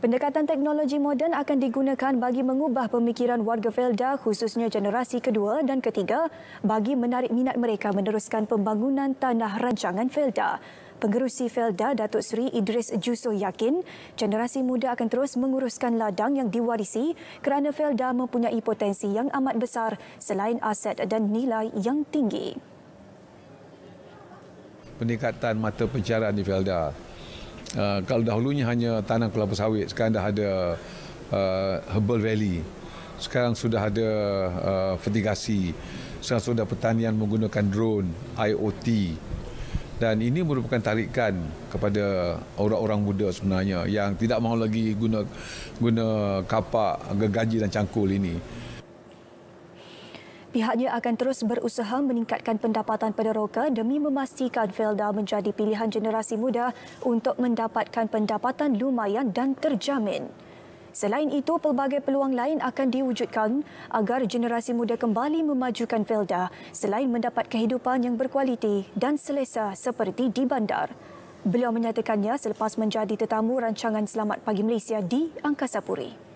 Pendekatan teknologi moden akan digunakan bagi mengubah pemikiran warga Felda khususnya generasi kedua dan ketiga bagi menarik minat mereka meneruskan pembangunan tanah rancangan Felda. Pengerusi Felda Datuk Seri Idris Jusoh yakin generasi muda akan terus menguruskan ladang yang diwarisi kerana Felda mempunyai potensi yang amat besar selain aset dan nilai yang tinggi. Peningkatan mata pencarian di Felda uh, kalau dahulunya hanya tanam kelapa sawit sekarang dah ada uh, herbal valley sekarang sudah ada uh, fertigasi sekarang sudah pertanian menggunakan drone IOT dan ini merupakan tarikan kepada orang-orang muda sebenarnya yang tidak mahu lagi guna guna kapak gergaji dan cangkul ini Pihaknya akan terus berusaha meningkatkan pendapatan peneroka demi memastikan Velda menjadi pilihan generasi muda untuk mendapatkan pendapatan lumayan dan terjamin. Selain itu, pelbagai peluang lain akan diwujudkan agar generasi muda kembali memajukan Velda selain mendapat kehidupan yang berkualiti dan selesa seperti di bandar. Beliau menyatakannya selepas menjadi tetamu rancangan Selamat Pagi Malaysia di Angkasa Puri.